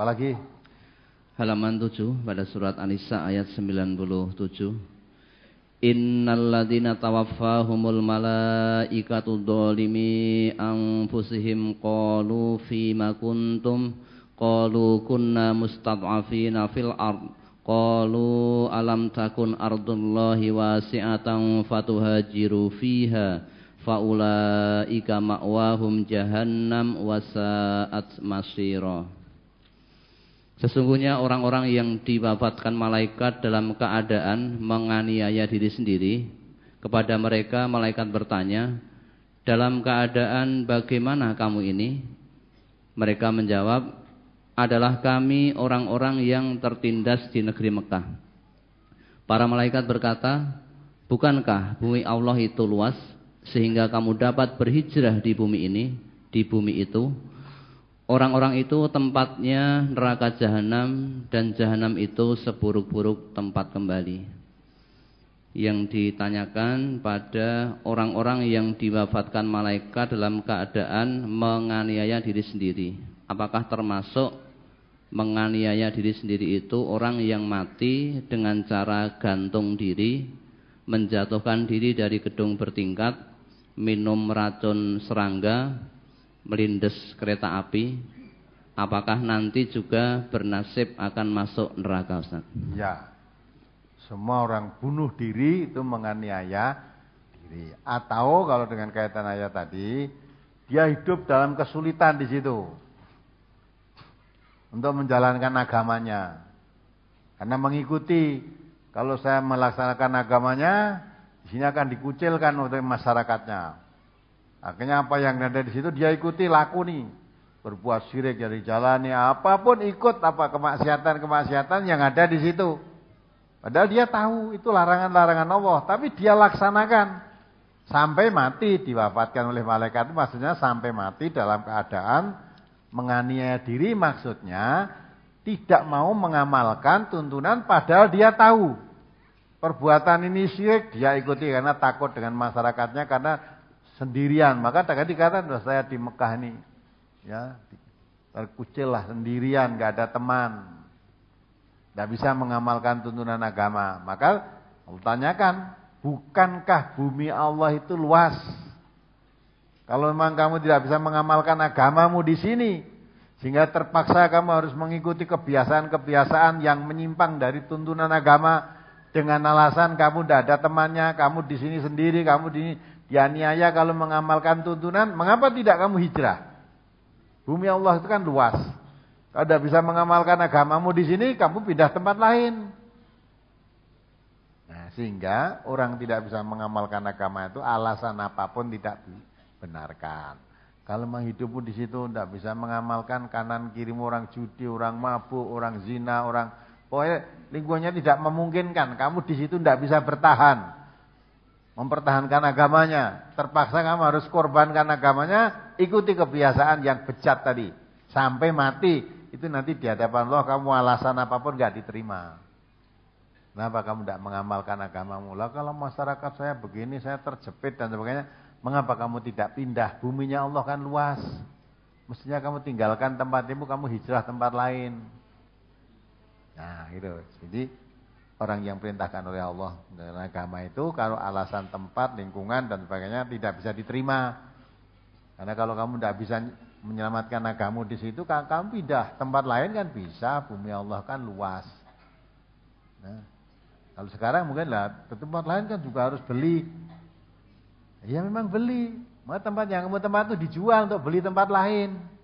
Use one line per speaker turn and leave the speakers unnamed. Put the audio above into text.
Apalagi? Halaman 7 pada surat An-Nisa ayat 97. Innalladzina tawaffahumul malaikatu dzalimi anfusihim qalu ma kuntum qalu kunna mustad'afina fil ard qalu alam takun ardullahi wasi'atan fatuhajiru fiha faulaika ma'wahum jahannam wasa'at masira Sesungguhnya orang-orang yang diwafatkan malaikat dalam keadaan menganiaya diri sendiri, kepada mereka malaikat bertanya, "Dalam keadaan bagaimana kamu ini?" Mereka menjawab, "Adalah kami orang-orang yang tertindas di negeri Mekah." Para malaikat berkata, "Bukankah bumi Allah itu luas sehingga kamu dapat berhijrah di bumi ini, di bumi itu?" Orang-orang itu tempatnya neraka jahanam dan jahanam itu seburuk-buruk tempat kembali. Yang ditanyakan pada orang-orang yang diwafatkan malaikat dalam keadaan menganiaya diri sendiri. Apakah termasuk menganiaya diri sendiri itu orang yang mati dengan cara gantung diri, menjatuhkan diri dari gedung bertingkat, minum racun serangga, melindes kereta api, apakah nanti juga bernasib akan masuk neraka Ustaz?
Ya. Semua orang bunuh diri itu menganiaya diri. Atau kalau dengan kaitan ayat tadi, dia hidup dalam kesulitan di situ. Untuk menjalankan agamanya. Karena mengikuti kalau saya melaksanakan agamanya, di sini akan dikucilkan oleh masyarakatnya. Akhirnya apa yang ada di situ dia ikuti laku nih Berbuat syirik dari jalannya apapun ikut apa kemaksiatan-kemaksiatan yang ada di situ. Padahal dia tahu itu larangan-larangan Allah, tapi dia laksanakan sampai mati diwafatkan oleh malaikat itu maksudnya sampai mati dalam keadaan menganiaya diri maksudnya tidak mau mengamalkan tuntunan padahal dia tahu perbuatan ini syirik dia ikuti karena takut dengan masyarakatnya karena sendirian. Maka tadi kata saya di Mekah ini ya terkucil lah sendirian, nggak ada teman, nggak bisa mengamalkan tuntunan agama. Maka tanyakan, bukankah bumi Allah itu luas? Kalau memang kamu tidak bisa mengamalkan agamamu di sini, sehingga terpaksa kamu harus mengikuti kebiasaan-kebiasaan yang menyimpang dari tuntunan agama dengan alasan kamu tidak ada temannya, kamu di sini sendiri, kamu di Ya niaya kalau mengamalkan tuntunan, mengapa tidak kamu hijrah? Bumi Allah itu kan luas. Kalau tidak bisa mengamalkan agamamu di sini, kamu pindah tempat lain. Nah, sehingga orang tidak bisa mengamalkan agama itu alasan apapun tidak dibenarkan. Kalau menghidupmu di situ tidak bisa mengamalkan kanan kirimu orang judi, orang mabuk, orang zina, orang pokoknya lingkungannya tidak memungkinkan. Kamu di situ tidak bisa bertahan mempertahankan agamanya. Terpaksa kamu harus korbankan agamanya, ikuti kebiasaan yang bejat tadi. Sampai mati, itu nanti di hadapan Allah kamu alasan apapun gak diterima. Kenapa kamu tidak mengamalkan agamamu? Lah kalau masyarakat saya begini, saya terjepit dan sebagainya. Mengapa kamu tidak pindah? Buminya Allah kan luas. Mestinya kamu tinggalkan tempat ibu, kamu hijrah tempat lain. Nah, gitu. Jadi orang yang perintahkan oleh Allah dan agama itu kalau alasan tempat, lingkungan dan sebagainya tidak bisa diterima. Karena kalau kamu tidak bisa menyelamatkan agamamu di situ, kamu pindah tempat lain kan bisa, bumi Allah kan luas. Nah, kalau sekarang mungkin lah tempat lain kan juga harus beli. Ya memang beli. Maka tempat yang kamu tempat itu dijual untuk beli tempat lain.